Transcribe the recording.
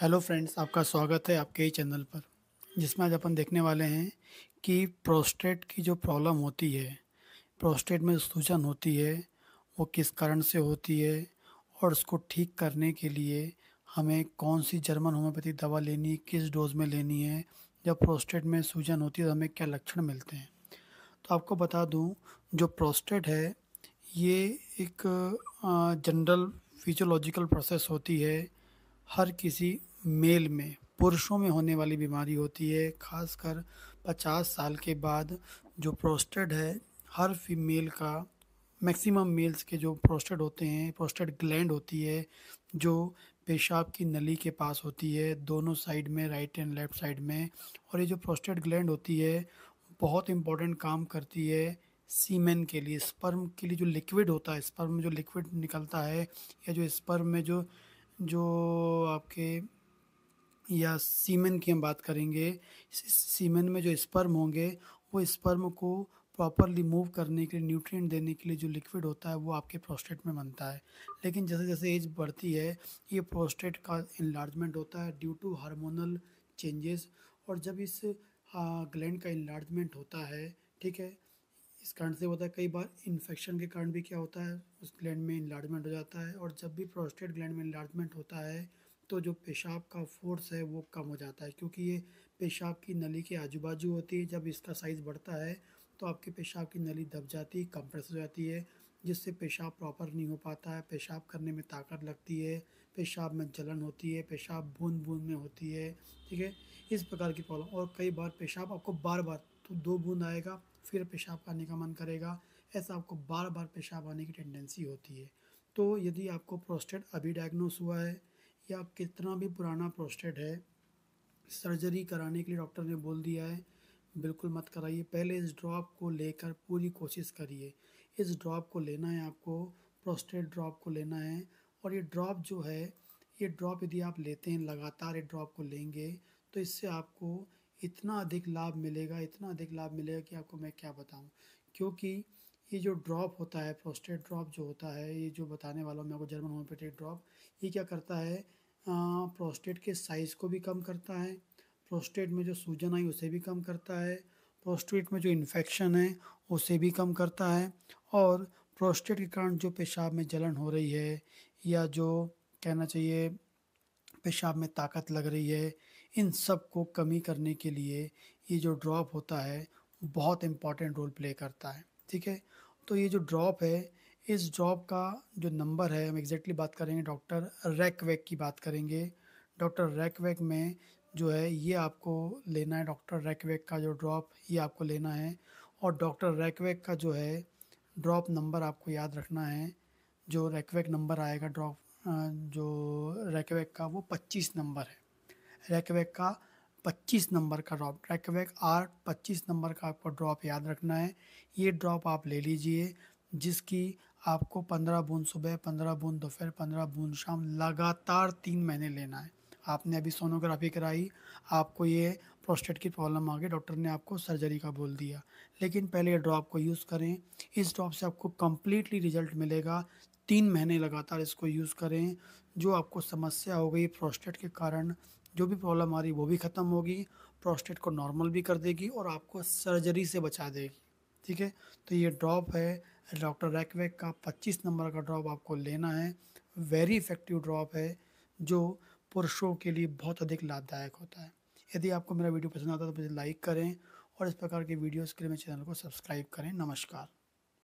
hello friends आपका स्वागत है आपके ही चैनल पर जिसमें आज अपन देखने वाले हैं कि प्रोस्टेट की जो प्रॉब्लम होती है प्रोस्टेट में सूजन होती है वो किस कारण से होती है और उसको ठीक करने के लिए हमें कौन सी जर्मन होम्योपैथी दवा लेनी है किस डोज में लेनी है जब प्रोस्टेट में सूजन होती है तो हमें क्या लक्षण मिलते हैं तो आपको बता दूँ जो प्रोस्टेट है ये एक जनरल फिजियोलॉजिकल प्रोसेस होती है हर किसी मेल में पुरुषों में होने वाली बीमारी होती है खासकर 50 साल के बाद जो प्रोस्टेड है हर फीमेल का मैक्सिमम मेल्स के जो प्रोस्टेड होते हैं प्रोस्टेड ग्लैंड होती है जो पेशाब की नली के पास होती है दोनों साइड में राइट एंड लेफ़्ट साइड में और ये जो प्रोस्टेड ग्लैंड होती है बहुत इंपॉर्टेंट काम करती है सीमेन के लिए स्पर्म के लिए जो लिक्विड होता है स्पर्म में जो लिक्विड निकलता है या जो स्पर्म में जो जो आपके या सीमेन की हम बात करेंगे सीमेन में जो स्पर्म होंगे वो स्पर्म को प्रॉपरली मूव करने के लिए न्यूट्रिएंट देने के लिए जो लिक्विड होता है वो आपके प्रोस्टेट में बनता है लेकिन जैसे जैसे एज बढ़ती है ये प्रोस्टेट का इन्लार्जमेंट होता है ड्यू टू हार्मोनल चेंजेस और जब इस ग्लैंड हाँ, का इन्लार्जमेंट होता है ठीक है इस कारण से होता है कई बार इन्फेक्शन के कारण भी क्या होता है उस ग्लैंड में इन्लार्जमेंट हो जाता है और जब भी प्रोस्टेट ग्लैंड में इन्लार्जमेंट होता है तो जो पेशाब का फोर्स है वो कम हो जाता है क्योंकि ये पेशाब की नली के आजू बाजू होती है जब इसका साइज़ बढ़ता है तो आपकी पेशाब की नली दब जाती है कंप्रेस हो जाती है जिससे पेशाब प्रॉपर नहीं हो पाता है पेशाब करने में ताकत लगती है पेशाब में जलन होती है पेशाब बूंद बूंद में होती है ठीक है इस प्रकार की प्रॉब्लम और कई बार पेशाब आपको बार बार तो दो बूंद आएगा फिर पेशाब करने का मन करेगा ऐसा आपको बार बार पेशाब आने की टेंडेंसी होती है तो यदि आपको प्रोस्टेट अभी डायग्नोस हुआ है या कितना भी पुराना प्रोस्टेट है सर्जरी कराने के लिए डॉक्टर ने बोल दिया है बिल्कुल मत कराइए पहले इस ड्रॉप को लेकर पूरी कोशिश करिए इस ड्रॉप को लेना है आपको प्रोस्टेट ड्रॉप को लेना है और ये ड्रॉप जो है ये ड्रॉप यदि आप लेते हैं लगातार ये ड्रॉप को लेंगे तो इससे आपको इतना अधिक लाभ मिलेगा इतना अधिक लाभ मिलेगा कि आपको मैं क्या बताऊँ क्योंकि ये जो ड्रॉप होता है प्रोस्टेट ड्रॉप जो होता है ये जो बताने वाला हूँ मैं आपको जर्मन होम्योपैथिक ड्रॉप ये क्या करता है प्रोस्टेट के साइज़ को भी कम करता है प्रोस्टेट में जो सूजन आई उसे भी कम करता है प्रोस्टेट में जो इन्फेक्शन है उसे भी कम करता है और प्रोस्टेट के कारण जो पेशाब में जलन हो रही है या जो कहना चाहिए पेशाब में ताकत लग रही है इन सब को कमी करने के लिए ये जो ड्रॉप होता है बहुत इम्पॉर्टेंट रोल प्ले करता है ठीक है तो ये जो ड्रॉप है इस ड्रॉप का जो नंबर है हम एग्जैक्टली बात करेंगे डॉक्टर रैकवैक की बात करेंगे डॉक्टर रैकवैक में जो है ये आपको लेना है डॉक्टर रैकवैक का जो ड्रॉप ये आपको लेना है और डॉक्टर रैकवैक का जो है ड्रॉप नंबर आपको याद रखना है जो रैकवैक नंबर आएगा ड्रॉप जो रैकवैक का वो पच्चीस नंबर है रैकवैक का 25 नंबर का ड्रॉप रैकवैक आर 25 नंबर का आपको ड्रॉप याद रखना है ये ड्रॉप आप ले लीजिए जिसकी आपको पंद्रह बूंद सुबह पंद्रह बूंद दोपहर पंद्रह बूंद शाम लगातार तीन महीने लेना है आपने अभी सोनोग्राफी कराई आपको ये प्रोस्टेट की प्रॉब्लम आ गई डॉक्टर ने आपको सर्जरी का बोल दिया लेकिन पहले ये ड्रॉप को यूज़ करें इस ड्रॉप से आपको कम्प्लीटली रिजल्ट मिलेगा तीन महीने लगातार इसको यूज़ करें जो आपको समस्या हो गई प्रोस्टेट के कारण जो भी प्रॉब्लम आ रही वो भी ख़त्म होगी प्रोस्टेट को नॉर्मल भी कर देगी और आपको सर्जरी से बचा देगी ठीक है तो ये ड्रॉप है डॉक्टर रैकवेक का 25 नंबर का ड्रॉप आपको लेना है वेरी इफ़ेक्टिव ड्रॉप है जो पुरुषों के लिए बहुत अधिक लाभदायक होता है यदि आपको मेरा वीडियो पसंद आता है तो मुझे लाइक करें और इस प्रकार के वीडियोज़ के लिए मेरे चैनल को सब्सक्राइब करें नमस्कार